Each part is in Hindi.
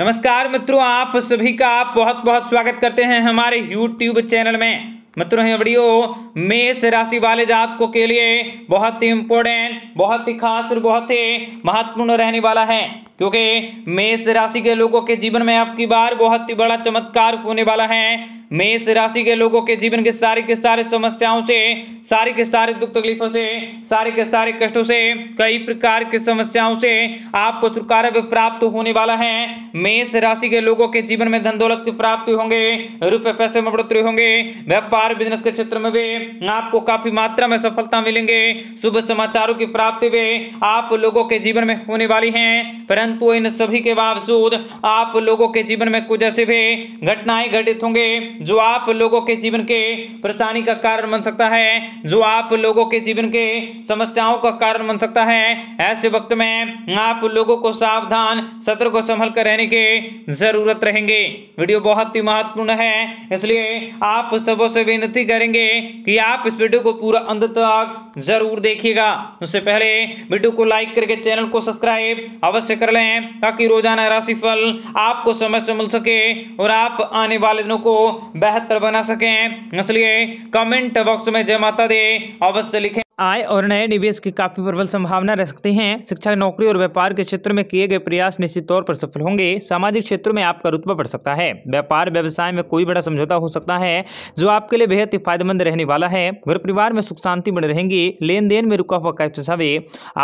नमस्कार मित्रों आप सभी का आप बहुत बहुत स्वागत करते हैं हमारे यूट्यूब चैनल में मित्रों ये वीडियो मेष राशि वाले जातकों के लिए बहुत ही इंपॉर्टेंट बहुत ही खास और बहुत ही महत्वपूर्ण रहने वाला है क्योंकि मेष राशि के लोगों के जीवन में आपकी बार बहुत ही बड़ा चमत्कार होने वाला है मेष राशि के लोगों के जीवन के सारी के सारे समस्याओं से सारी के सारे दुख तकलीफों से सारे के सारे कष्टों से कई प्रकार की समस्याओं से आपको छुटकारा भी प्राप्त होने वाला है मेष राशि के लोगों के जीवन में धन दौलत की प्राप्ति होंगे रुपये पैसे में बढ़ोतरी होंगे व्यापार बिजनेस के क्षेत्र में भी आपको काफी मात्रा में सफलता मिलेंगे शुभ समाचारों की प्राप्ति भी आप लोगों के जीवन में होने वाली है परंतु इन सभी के बावजूद आप लोगों के जीवन में कुछ ऐसे भी घटनाएं घटित होंगे जो आप लोगों के जीवन के परेशानी का कारण बन सकता है जो आप लोगों के जीवन के समस्याओं का कारण बन सकता है ऐसे वक्त में आप लोगों को सावधान सतर्क को संभल कर रहने की जरूरत रहेंगे वीडियो बहुत ही महत्वपूर्ण है इसलिए आप सबों से विनती करेंगे कि आप इस वीडियो को पूरा अंत तक जरूर देखिएगा उससे पहले वीडियो को लाइक करके चैनल को सब्सक्राइब अवश्य कर लें ताकि रोजाना राशिफल आपको समय से मिल सके और आप आने वाले दिनों को बेहतर बना सकें इसलिए कमेंट बॉक्स में जय माता दे अवश्य लिखें आय और नए निवेश की काफ़ी प्रबल संभावना रह सकती है शिक्षा नौकरी और व्यापार के क्षेत्र में किए गए प्रयास निश्चित तौर पर सफल होंगे सामाजिक क्षेत्र में आपका रुतबा बढ़ सकता है व्यापार व्यवसाय में कोई बड़ा समझौता हो सकता है जो आपके लिए बेहद ही फायदेमंद रहने वाला है घर परिवार में सुख शांति बने रहेंगी लेन देन में रुका हुआ पैसावे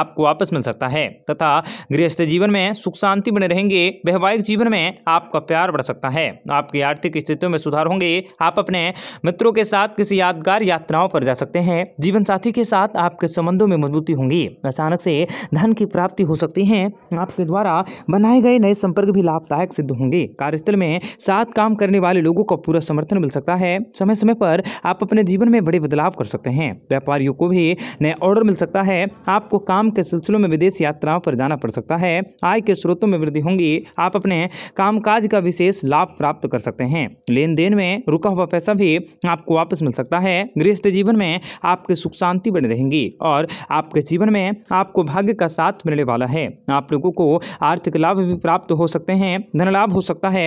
आपको वापस मिल सकता है तथा गृहस्थ जीवन में सुख शांति बने रहेंगे वैवाहिक जीवन में आपका प्यार बढ़ सकता है आपकी आर्थिक स्थितियों में सुधार होंगे आप अपने मित्रों के साथ किसी यादगार यात्राओं पर जा सकते हैं जीवन साथी के साथ साथ आपके संबंधों में मजबूती होंगी अचानक से धन की प्राप्ति हो सकती है आपके द्वारा बनाए गए नए संपर्क भी लाभदायक सिद्ध होंगे कार्यस्थल में साथ काम करने वाले लोगों का पूरा समर्थन मिल सकता है समय समय पर आप अपने जीवन में बड़े बदलाव कर सकते हैं व्यापारियों को भी नए ऑर्डर मिल सकता है आपको काम के सिलसिलों में विदेश यात्राओं पर जाना पड़ सकता है आय के स्रोतों में वृद्धि होंगी आप अपने कामकाज का विशेष लाभ प्राप्त कर सकते हैं लेन देन में रुका हुआ पैसा भी आपको वापस मिल सकता है गृहस्थ जीवन में आपके सुख शांति बने रहेंगी और आपके जीवन में आपको भाग्य का साथ मिलने वाला है आप लोगों को आर्थिक लाभ भी प्राप्त हो सकते हैं धन लाभ हो सकता है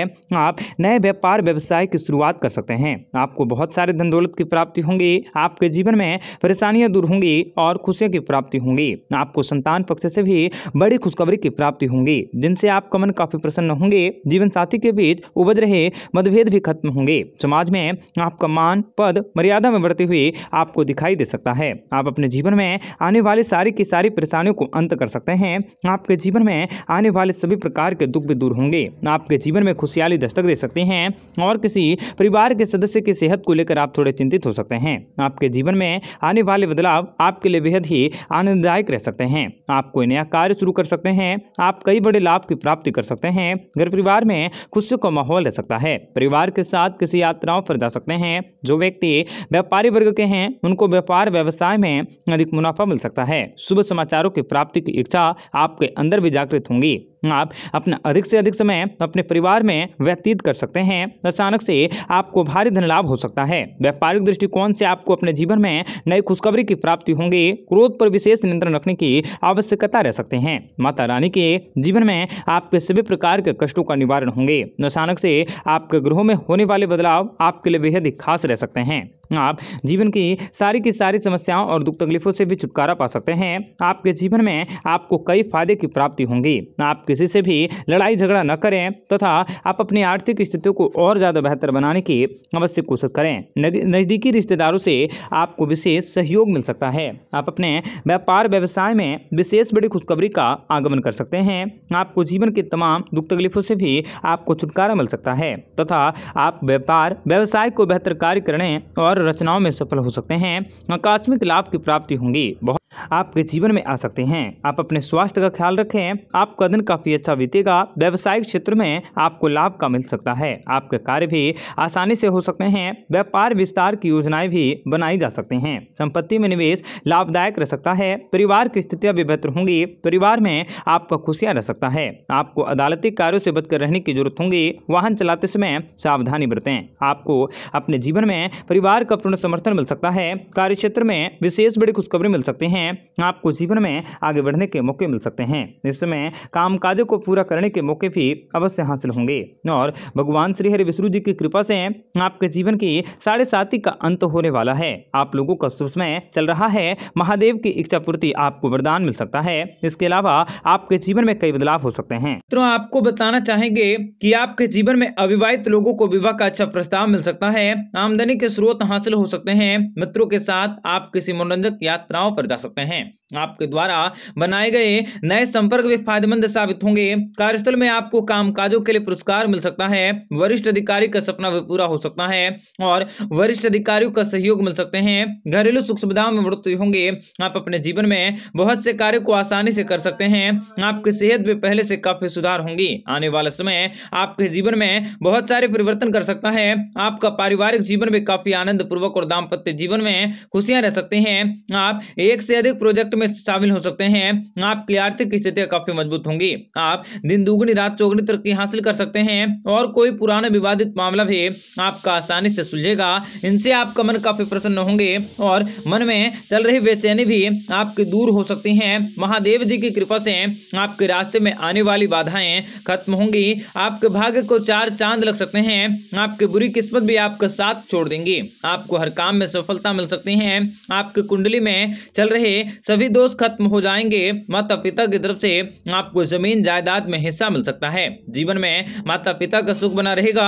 आप नए व्यापार व्यवसाय की शुरुआत कर सकते हैं आपको बहुत सारे धन दौलत की प्राप्ति होंगी आपके जीवन में परेशानियां दूर होंगी और खुशियों की प्राप्ति होंगी आपको संतान पक्ष से भी बड़ी खुशखबरी की प्राप्ति होंगी जिनसे आपका मन काफी प्रसन्न होंगे जीवन साथी के बीच उपज रहे मतभेद भी खत्म होंगे समाज में आपका मान पद मर्यादा में बढ़ते हुए आपको दिखाई दे सकता है आप अपने जीवन में आने वाली सारी की सारी परेशानियों को अंत कर सकते हैं आपके जीवन में आने वाले सभी प्रकार के दुख भी दूर होंगे आपके जीवन में खुशहाली दस्तक दे सकते हैं और किसी परिवार के सदस्य की सेहत को लेकर आप थोड़े चिंतित हो सकते हैं आपके जीवन में आने वाले बदलाव आपके लिए बेहद ही आनंददायक रह सकते हैं आप कोई नया कार्य शुरू कर सकते हैं आप कई बड़े लाभ की प्राप्ति कर सकते हैं घर परिवार में खुशी का माहौल रह सकता है परिवार के साथ किसी यात्राओं पर जा सकते हैं जो व्यक्ति व्यापारी वर्ग के हैं उनको व्यापार व्यवसाय में अधिक मुनाफा मिल सकता है शुभ समाचारों की प्राप्ति की इच्छा आपके अंदर भी जागृत होंगी आप अपना अधिक से अधिक समय अपने परिवार में व्यतीत कर सकते हैं अचानक से आपको भारी धन लाभ हो सकता है व्यापारिक दृष्टिकोण से आपको अपने जीवन में नई खुशखबरी की प्राप्ति होंगी क्रोध पर विशेष नियंत्रण रखने की आवश्यकता रह सकते हैं माता रानी के जीवन में आपके सभी प्रकार के कष्टों का निवारण होंगे अचानक से आपके ग्रहों में होने वाले बदलाव आपके लिए बेहद खास रह सकते हैं आप जीवन की सारी की सारी समस्याओं और दुख तकलीफों से भी छुटकारा पा सकते हैं आपके जीवन में आपको कई फायदे की प्राप्ति होंगी आप किसी से भी लड़ाई झगड़ा न करें तथा तो आप अपनी आर्थिक स्थिति को और ज़्यादा बेहतर बनाने की अवश्य कोशिश करें नज़दीकी रिश्तेदारों से आपको विशेष सहयोग मिल सकता है आप अपने व्यापार व्यवसाय में विशेष बड़ी खुशखबरी का आगमन कर सकते हैं आपको जीवन के तमाम दुख तकलीफों से भी आपको छुटकारा मिल सकता है तथा आप व्यापार व्यवसाय को बेहतर कार्य करने और और रचनाओं में सफल हो सकते हैं आकस्मिक लाभ की प्राप्ति होंगी बहुत आपके जीवन में आ सकते हैं आप अपने स्वास्थ्य का ख्याल रखें आपका दिन काफ़ी अच्छा बीतेगा व्यवसायिक क्षेत्र में आपको लाभ का मिल सकता है आपके कार्य भी आसानी से हो सकते हैं व्यापार विस्तार की योजनाएं भी बनाई जा सकते हैं संपत्ति में निवेश लाभदायक रह सकता है परिवार की स्थितियां भी बेहतर होंगी परिवार में आपका खुशियां रह सकता है आपको अदालती कार्यो से बचकर रहने की जरूरत होगी वाहन चलाते समय सावधानी बरतें आपको अपने जीवन में परिवार का पूर्ण समर्थन मिल सकता है कार्य क्षेत्र में विशेष बड़ी खुशखबरी मिल सकती है हैं आपको जीवन में आगे बढ़ने के मौके मिल सकते हैं इसमें काम काज को पूरा करने के मौके भी अवश्य हासिल होंगे और भगवान श्री हरि विष्णु जी की कृपा से आपके जीवन की साढ़े साथी का अंत होने वाला है आप लोगों का शुभ समय चल रहा है महादेव की इच्छा पूर्ति आपको वरदान मिल सकता है इसके अलावा आपके जीवन में कई बदलाव हो सकते हैं तो आपको बताना चाहेंगे कि आपके जीवन में अविवाहित लोगों को विवाह का अच्छा प्रस्ताव मिल सकता है आमदनी के स्रोत हासिल हो सकते हैं मित्रों के साथ आप किसी मनोरंजक यात्राओं पर जा सकते सकते हैं आपके द्वारा बनाए गए नए संपर्क भी फायदेमंद साबित होंगे कार्यस्थल में आपको काम काजों के लिए पुरस्कार मिल सकता है वरिष्ठ अधिकारी का सपना भी पूरा हो सकता है और वरिष्ठ अधिकारियों का सहयोग मिल सकते हैं घरेलू सुख सुविधाओं में बढ़ोतरी होंगे आप अपने जीवन में बहुत से कार्य को आसानी से कर सकते हैं आपकी सेहत भी पहले से काफी सुधार होंगी आने वाले समय आपके जीवन में बहुत सारे परिवर्तन कर सकता है आपका पारिवारिक जीवन भी काफी आनंद पूर्वक और दाम्पत्य जीवन में खुशियां रह सकते हैं आप एक से अधिक प्रोजेक्ट में शामिल हो सकते हैं आपकी आर्थिक स्थिति काफी मजबूत होंगी आप दिन दुगनी रात चौगनी तरक्की हासिल कर सकते हैं और कोई पुराना विवादित मामला भी आपका आसानी से सुलझेगा इनसे आपका मन काफी प्रसन्न होंगे और मन में चल रही बेचैनी भी आपकी दूर हो सकती है महादेव जी की कृपा से आपके रास्ते में आने वाली बाधाएं खत्म होंगी आपके भाग्य को चार चांद लग सकते हैं आपकी बुरी किस्मत भी आपका साथ छोड़ देंगी आपको हर काम में सफलता मिल सकती है आपकी कुंडली में चल रहे है सभी दोष खत्म हो जाएंगे माता पिता की तरफ से आपको जमीन जायदाद में हिस्सा मिल सकता है जीवन में माता पिता का सुख बना रहेगा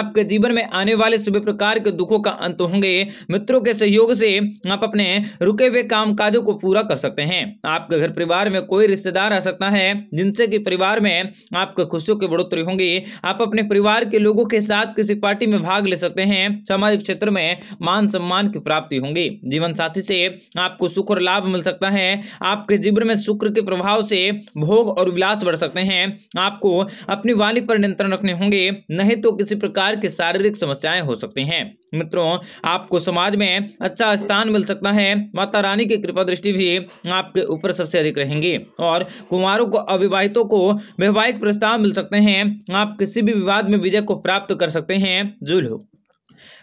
आपके जीवन में आने वाले सभी प्रकार के दुखों का अंत होंगे मित्रों के सहयोग से आप अपने रुके हुए काम काजों को पूरा कर सकते हैं आपके घर परिवार में कोई रिश्तेदार आ सकता है जिनसे की परिवार में आपके खुशियों की बढ़ोतरी होंगी आप अपने परिवार के लोगों के साथ किसी पार्टी में भाग ले सकते हैं सामाजिक क्षेत्र में मान सम्मान की प्राप्ति होंगी जीवन साथी से आपको सुख और लाभ लाभ मिल सकता है आपके जीवन में शुक्र के प्रभाव से भोग और विलास बढ़ सकते हैं आपको अपनी वाणी पर नियंत्रण रखने होंगे नहीं तो किसी प्रकार की शारीरिक समस्याएं हो सकती हैं मित्रों आपको समाज में अच्छा स्थान मिल सकता है माता रानी की कृपा दृष्टि भी आपके ऊपर सबसे अधिक रहेंगी और कुमारों को अविवाहितों को वैवाहिक प्रस्ताव मिल सकते हैं आप किसी भी विवाद में विजय को प्राप्त कर सकते हैं जो लोग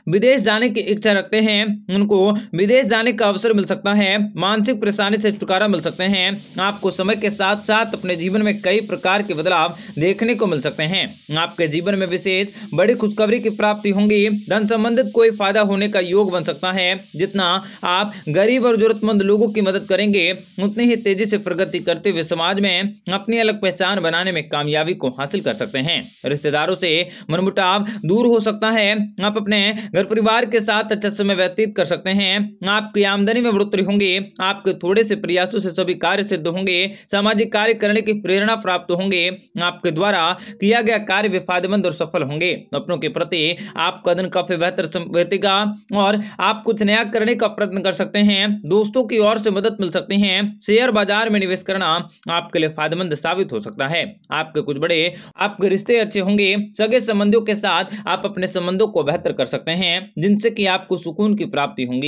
विदेश जाने की इच्छा रखते हैं उनको विदेश जाने का अवसर मिल सकता है मानसिक परेशानी से छुटकारा मिल सकते हैं आपको समय के साथ साथ अपने जीवन में कई प्रकार के बदलाव देखने को मिल सकते हैं आपके जीवन में विशेष बड़ी खुशखबरी की प्राप्ति होंगी धन संबंधित कोई फायदा होने का योग बन सकता है जितना आप गरीब और जरूरतमंद लोगों की मदद करेंगे उतनी ही तेजी से प्रगति करते हुए समाज में अपनी अलग पहचान बनाने में कामयाबी को हासिल कर सकते हैं रिश्तेदारों से मनमुटाव दूर हो सकता है आप अपने घर परिवार के साथ अच्छा समय व्यतीत कर सकते हैं आपकी आमदनी में बढ़ोतरी होंगी आपके थोड़े से प्रयासों से सभी कार्य सिद्ध होंगे सामाजिक कार्य करने की प्रेरणा प्राप्त होंगे आपके द्वारा किया गया कार्य भी फायदेमंद और सफल होंगे अपनों के प्रति आपका दिन काफी बेहतर बीतेगा और आप कुछ नया करने का प्रयत्न कर सकते हैं दोस्तों की ओर से मदद मिल सकती है शेयर बाजार में निवेश करना आपके लिए फायदेमंद साबित हो सकता है आपके कुछ बड़े आपके रिश्ते अच्छे होंगे सगे संबंधियों के साथ आप अपने संबंधों को बेहतर कर सकते हैं हैं जिनसे कि आपको सुकून की प्राप्ति होंगी